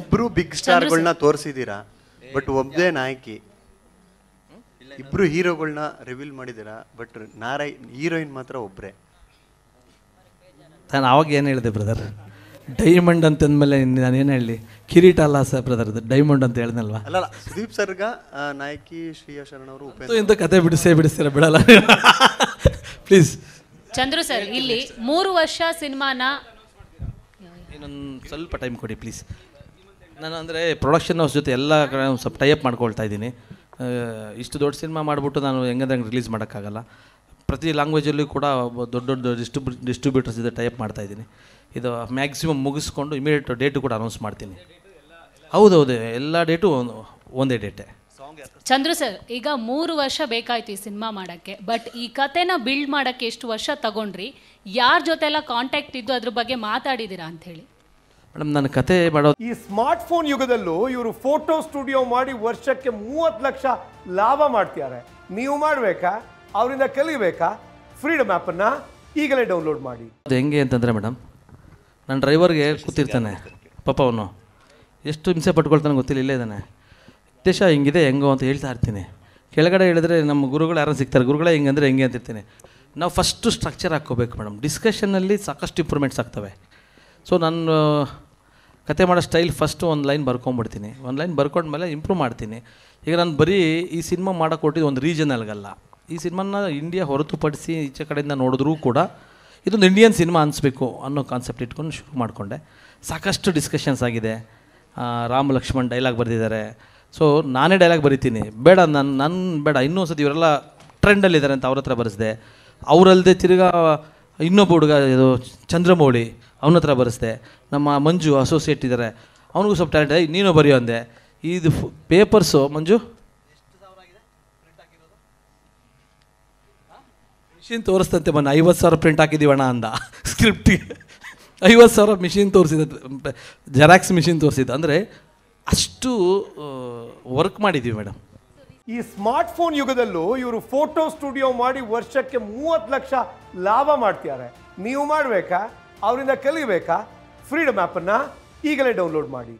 ಇಬ್ರು big ಸ್ಟಾರ್ಗಳನ್ನ ತೋರಿಸಿದೀರಾ but ಒಬ್ಬದೇ ನಾಯಕಿ ಇಬ್ರು ಹೀರೋಗಳನ್ನ ರಿವೀಲ್ ಮಾಡಿದೀರಾ ಬಟ್ ನಾರೈ ಹೀರೋಯಿನ್ ಮಾತ್ರ ಒಬ್ರೆ ನಾನು ಆವಾಗ ಏನು ಹೇಳಿದೆ ಬ್ರದರ್ ಡೈಮಂಡ್ ಅಂತ ಅಂದಮೇಲೆ ನಾನು ಏನು ಹೇಳಿ ಕಿರೀಟ ಅಲ್ಲ ಸರ್ ಬ್ರದರ್ ಡೈಮಂಡ್ ಅಂತ ಹೇಳಿದ್ನಲ್ವಾ ಅಲ್ಲ ಅಲ್ಲ, ಸುದೀಪ್ ಸರ್ಗ ಆ, ನಾಯಕಿ ಶ್ರೀಯ ಶರಣ್ ಅವರು ಉಪೇಂದ್ರ ಇಂಥ ಕತೆ ಬಿಡಿಸೇ ಬಿಡಿಸ್ತೀರ ಬಿಡಲ್ಲ ಪ್ಲೀಸ್ ಚಂದ್ರು ಸರ್ ಇಲ್ಲಿ ಮೂರು ವರ್ಷ ಸಿನಿಮಾನ ಇನ್ನೊಂದು ಸ್ವಲ್ಪ ಟೈಮ್ ಕೊಡಿ ಪ್ಲೀಸ್ ನಾನು ಅಂದರೆ ಪ್ರೊಡಕ್ಷನ್ ಹೌಸ್ ಜೊತೆ ಎಲ್ಲ ಕಡೆ ಸ್ವಲ್ಪ ಟೈಅಪ್ ಮಾಡ್ಕೊಳ್ತಾ ಇದ್ದೀನಿ ಇಷ್ಟು ದೊಡ್ಡ ಸಿನಿಮಾ ಮಾಡಿಬಿಟ್ಟು ನಾನು ಹೆಂಗಂದ್ರೆ ಹಂಗೆ ರಿಲೀಸ್ ಮಾಡೋಕ್ಕಾಗಲ್ಲ ಪ್ರತಿ ಲ್ಯಾಂಗ್ವೇಜಲ್ಲೂ ಕೂಡ ದೊಡ್ಡ ದೊಡ್ಡ ಡಿಸ್ಟ್ರಿಬ್ಯೂ ಡಿಸ್ಟ್ರಿಬ್ಯೂಟರ್ಸ್ ಇದೆ ಟೈಪ್ ಮಾಡ್ತಾ ಇದ್ದೀನಿ ಇದು ಮ್ಯಾಕ್ಸಿಮಮ್ ಮುಗಿಸ್ಕೊಂಡು ಇಮಿಡಿಯೇಟ್ ಡೇಟು ಕೂಡ ಅನೌನ್ಸ್ ಮಾಡ್ತೀನಿ ಹೌದೌದು ಎಲ್ಲ ಡೇಟು ಒಂದೇ ಡೇಟೆ ಚಂದ್ರು ಸರ್ ಈಗ ಮೂರು ವರ್ಷ ಬೇಕಾಯ್ತು ಈ ಸಿನಿಮಾ ಮಾಡೋಕ್ಕೆ ಬಟ್ ಈ ಕತೆನ ಬಿಲ್ಡ್ ಮಾಡೋಕ್ಕೆ ಎಷ್ಟು ವರ್ಷ ತಗೊಂಡ್ರಿ ಯಾರ ಜೊತೆ ಎಲ್ಲ ಕಾಂಟ್ಯಾಕ್ಟ್ ಇದ್ದು ಅದ್ರ ಬಗ್ಗೆ ಮಾತಾಡಿದ್ದೀರಾ ಅಂತ ಹೇಳಿ ಮೇಡಮ್ ನನ್ನ ಕತೆ ಮಾಡೋದು ಈ ಸ್ಮಾರ್ಟ್ ಫೋನ್ ಯುಗದಲ್ಲೂ ಇವರು ಫೋಟೋ ಸ್ಟುಡಿಯೋ ಮಾಡಿ ವರ್ಷಕ್ಕೆ ಮೂವತ್ತು ಲಕ್ಷ ಲಾಭ ಮಾಡ್ತಿದ್ದಾರೆ ನೀವು ಮಾಡಬೇಕಾ ಅವರಿಂದ ಕಲಿಬೇಕಾ ಫ್ರೀಡಮ್ ಆ್ಯಪನ್ನು ಈಗಲೇ ಡೌನ್ಲೋಡ್ ಮಾಡಿ ಅದು ಹೆಂಗೆ ಅಂತಂದರೆ ಮೇಡಮ್ ನನ್ನ ಡ್ರೈವರ್ಗೆ ಕೂತಿರ್ತಾನೆ ಪಾಪ ಅವನು ಎಷ್ಟು ಹಿಂಸೆ ಪಟ್ಕೊಳ್ತಾನೆ ಗೊತ್ತಿಲ್ಲ ಇಲ್ಲೇ ಇದ್ದಾನೆ ಉದ್ದೇಶ ಹಿಂಗಿದೆ ಹೆಂಗೋ ಅಂತ ಹೇಳ್ತಾ ಇರ್ತೀನಿ ಕೆಳಗಡೆ ಹೇಳಿದ್ರೆ ನಮ್ಮ ಗುರುಗಳು ಯಾರು ಸಿಗ್ತಾರೆ ಗುರುಗಳೇ ಹಿಂಗೆ ಅಂದರೆ ಹೆಂಗೆ ಅಂತಿರ್ತೀನಿ ನಾವು ಫಸ್ಟು ಸ್ಟ್ರಕ್ಚರ್ ಹಾಕ್ಕೋಬೇಕು ಮೇಡಮ್ ಡಿಸ್ಕಷನ್ನಲ್ಲಿ ಸಾಕಷ್ಟು ಇಂಪ್ರೂವ್ಮೆಂಟ್ಸ್ ಆಗ್ತವೆ ಸೊ ನಾನು ಕತೆ ಮಾಡೋ ಸ್ಟೈಲ್ ಫಸ್ಟ್ ಒಂದು ಲೈನ್ ಬರ್ಕೊಂಡ್ಬಿಡ್ತೀನಿ ಒಂದು ಲೈನ್ ಬರ್ಕೊಂಡ್ಮೇಲೆ ಇಂಪ್ರೂವ್ ಮಾಡ್ತೀನಿ ಈಗ ನಾನು ಬರೀ ಈ ಸಿನಿಮಾ ಮಾಡೋಕೆ ಕೊಟ್ಟಿದ್ದು ಒಂದು ರೀಜನಲ್ಗಲ್ಲ ಈ ಸಿನಿಮಾನ ಇಂಡಿಯಾ ಹೊರತುಪಡಿಸಿ ಈಚೆ ಕಡೆಯಿಂದ ನೋಡಿದ್ರೂ ಕೂಡ ಇದೊಂದು ಇಂಡಿಯನ್ ಸಿನಿಮಾ ಅನಿಸ್ಬೇಕು ಅನ್ನೋ ಕಾನ್ಸೆಪ್ಟ್ ಇಟ್ಕೊಂಡು ಶುರು ಮಾಡಿಕೊಂಡೆ ಸಾಕಷ್ಟು ಡಿಸ್ಕಷನ್ಸ್ ಆಗಿದೆ ರಾಮ್ ಲಕ್ಷ್ಮಣ್ ಡೈಲಾಗ್ ಬರೆದಿದ್ದಾರೆ ಸೊ ನಾನೇ ಡೈಲಾಗ್ ಬರಿತೀನಿ ಬೇಡ ನಾನು ನನ್ನ ಬೇಡ ಇನ್ನೂ ಸತಿ ಇವರೆಲ್ಲ ಟ್ರೆಂಡಲ್ಲಿದ್ದಾರೆ ಅಂತ ಅವ್ರ ಹತ್ರ ಬರೆಸಿದೆ ಅವರಲ್ಲದೆ ತಿರುಗಾ ಇನ್ನೊಬ್ಬ ಹುಡುಗ ಇದು ಚಂದ್ರಮೌಳಿ ಅವನ ಹತ್ರ ಬರೆಸ್ದೆ ನಮ್ಮ ಮಂಜು ಅಸೋಸಿಯೇಟ್ ಇದ್ದಾರೆ ಅವನಿಗೂ ಸ್ವಲ್ಪ ಟ್ಯಾಲೆಂಟ್ ಇದೆ ನೀನು ಬರೆಯೋ ಅಂದೆ ಇದು ಪೇಪರ್ಸು ಮಂಜು ಮಿಷಿನ್ ತೋರಿಸ್ತಂತೆ ಮೊನ್ನೆ ಐವತ್ತು ಸಾವಿರ ಪ್ರಿಂಟ್ ಹಾಕಿದ್ದೀವಣ್ಣ ಅಂದ ಸ್ಕ್ರಿಪ್ಟಿಗೆ ಐವತ್ತು ಸಾವಿರ ಮಿಷಿನ್ ತೋರಿಸಿದ ಜೆರಾಕ್ಸ್ ಮಿಷಿನ್ ತೋರಿಸಿದ್ದು ಅಂದರೆ ಅಷ್ಟು ವರ್ಕ್ ಮಾಡಿದ್ದೀವಿ ಮೇಡಮ್ ಈ ಸ್ಮಾರ್ಟ್ ಫೋನ್ ಯುಗದಲ್ಲೂ ಇವರು ಫೋಟೋ ಸ್ಟುಡಿಯೋ ಮಾಡಿ ವರ್ಷಕ್ಕೆ ಮೂವತ್ತು ಲಕ್ಷ ಲಾಭ ಮಾಡ್ತಿದ್ದಾರೆ ನೀವು ಮಾಡಬೇಕಾ ಅವರಿಂದ ಕಲಿಬೇಕಾ ಫ್ರೀಡಮ್ ಆ್ಯಪನ್ನು ಈಗಲೇ ಡೌನ್ಲೋಡ್ ಮಾಡಿ